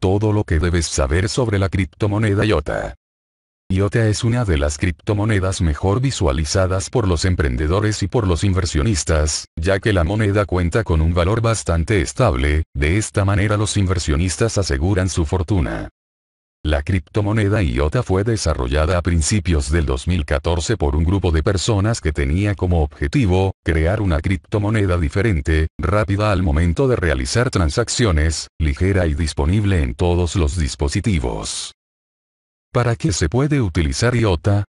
Todo lo que debes saber sobre la criptomoneda IOTA. IOTA es una de las criptomonedas mejor visualizadas por los emprendedores y por los inversionistas, ya que la moneda cuenta con un valor bastante estable, de esta manera los inversionistas aseguran su fortuna. La criptomoneda IOTA fue desarrollada a principios del 2014 por un grupo de personas que tenía como objetivo, crear una criptomoneda diferente, rápida al momento de realizar transacciones, ligera y disponible en todos los dispositivos. ¿Para qué se puede utilizar IOTA?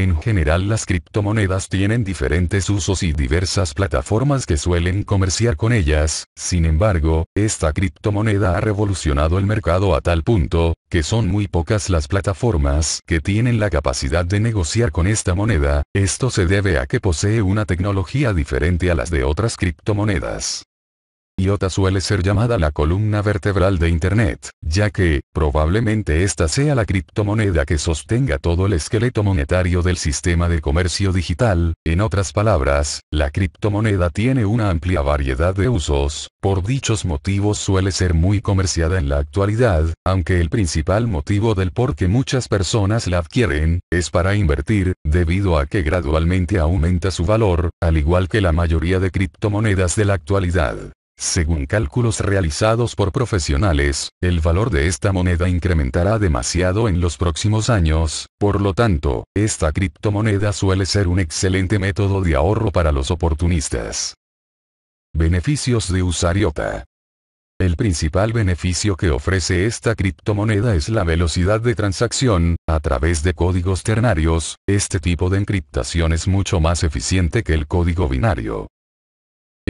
En general las criptomonedas tienen diferentes usos y diversas plataformas que suelen comerciar con ellas, sin embargo, esta criptomoneda ha revolucionado el mercado a tal punto, que son muy pocas las plataformas que tienen la capacidad de negociar con esta moneda, esto se debe a que posee una tecnología diferente a las de otras criptomonedas. IOTA suele ser llamada la columna vertebral de Internet, ya que, probablemente esta sea la criptomoneda que sostenga todo el esqueleto monetario del sistema de comercio digital, en otras palabras, la criptomoneda tiene una amplia variedad de usos, por dichos motivos suele ser muy comerciada en la actualidad, aunque el principal motivo del por qué muchas personas la adquieren, es para invertir, debido a que gradualmente aumenta su valor, al igual que la mayoría de criptomonedas de la actualidad. Según cálculos realizados por profesionales, el valor de esta moneda incrementará demasiado en los próximos años, por lo tanto, esta criptomoneda suele ser un excelente método de ahorro para los oportunistas. Beneficios de Usariota El principal beneficio que ofrece esta criptomoneda es la velocidad de transacción, a través de códigos ternarios, este tipo de encriptación es mucho más eficiente que el código binario.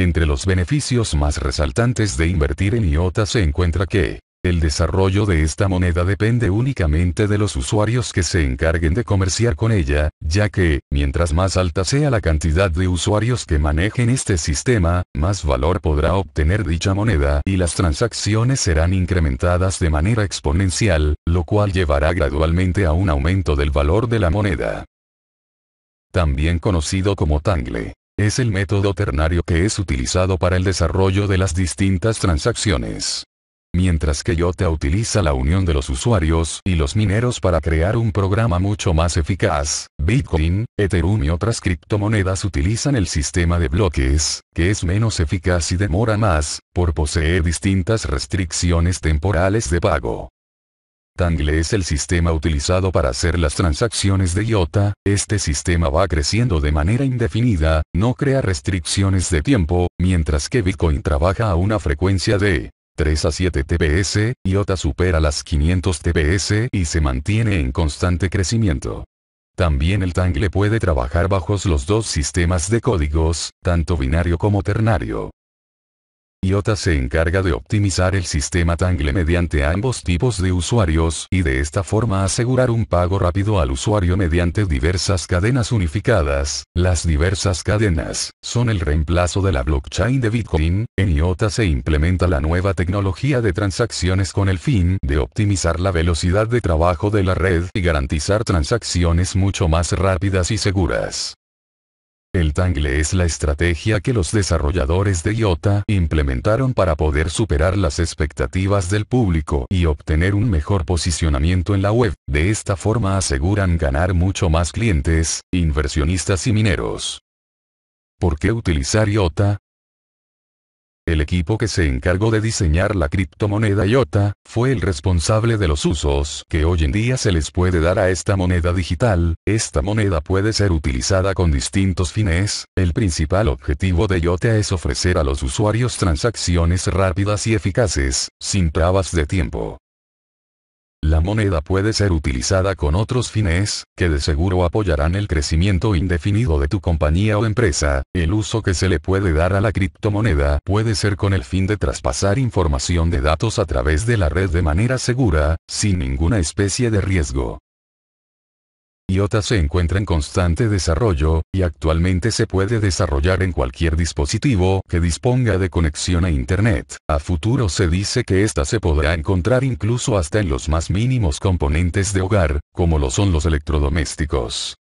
Entre los beneficios más resaltantes de invertir en IOTA se encuentra que, el desarrollo de esta moneda depende únicamente de los usuarios que se encarguen de comerciar con ella, ya que, mientras más alta sea la cantidad de usuarios que manejen este sistema, más valor podrá obtener dicha moneda y las transacciones serán incrementadas de manera exponencial, lo cual llevará gradualmente a un aumento del valor de la moneda. También conocido como Tangle. Es el método ternario que es utilizado para el desarrollo de las distintas transacciones. Mientras que IOTA utiliza la unión de los usuarios y los mineros para crear un programa mucho más eficaz, Bitcoin, Ethereum y otras criptomonedas utilizan el sistema de bloques, que es menos eficaz y demora más, por poseer distintas restricciones temporales de pago. Tangle es el sistema utilizado para hacer las transacciones de IOTA, este sistema va creciendo de manera indefinida, no crea restricciones de tiempo, mientras que Bitcoin trabaja a una frecuencia de 3 a 7 TPS, IOTA supera las 500 TPS y se mantiene en constante crecimiento. También el Tangle puede trabajar bajo los dos sistemas de códigos, tanto binario como ternario. IOTA se encarga de optimizar el sistema Tangle mediante ambos tipos de usuarios y de esta forma asegurar un pago rápido al usuario mediante diversas cadenas unificadas. Las diversas cadenas son el reemplazo de la blockchain de Bitcoin. En IOTA se implementa la nueva tecnología de transacciones con el fin de optimizar la velocidad de trabajo de la red y garantizar transacciones mucho más rápidas y seguras. El tangle es la estrategia que los desarrolladores de IOTA implementaron para poder superar las expectativas del público y obtener un mejor posicionamiento en la web. De esta forma aseguran ganar mucho más clientes, inversionistas y mineros. ¿Por qué utilizar IOTA? El equipo que se encargó de diseñar la criptomoneda IOTA, fue el responsable de los usos que hoy en día se les puede dar a esta moneda digital. Esta moneda puede ser utilizada con distintos fines. El principal objetivo de IOTA es ofrecer a los usuarios transacciones rápidas y eficaces, sin trabas de tiempo. La moneda puede ser utilizada con otros fines, que de seguro apoyarán el crecimiento indefinido de tu compañía o empresa. El uso que se le puede dar a la criptomoneda puede ser con el fin de traspasar información de datos a través de la red de manera segura, sin ninguna especie de riesgo. IOTA se encuentra en constante desarrollo, y actualmente se puede desarrollar en cualquier dispositivo que disponga de conexión a Internet. A futuro se dice que esta se podrá encontrar incluso hasta en los más mínimos componentes de hogar, como lo son los electrodomésticos.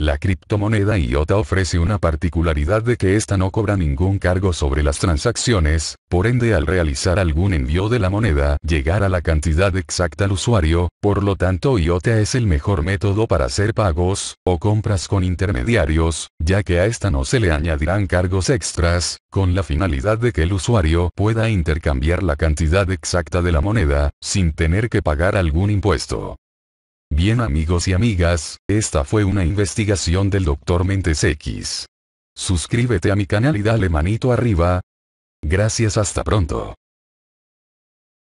La criptomoneda IOTA ofrece una particularidad de que ésta no cobra ningún cargo sobre las transacciones, por ende al realizar algún envío de la moneda llegar a la cantidad exacta al usuario, por lo tanto IOTA es el mejor método para hacer pagos, o compras con intermediarios, ya que a esta no se le añadirán cargos extras, con la finalidad de que el usuario pueda intercambiar la cantidad exacta de la moneda, sin tener que pagar algún impuesto. Bien amigos y amigas, esta fue una investigación del Dr. Mentes X. Suscríbete a mi canal y dale manito arriba. Gracias hasta pronto.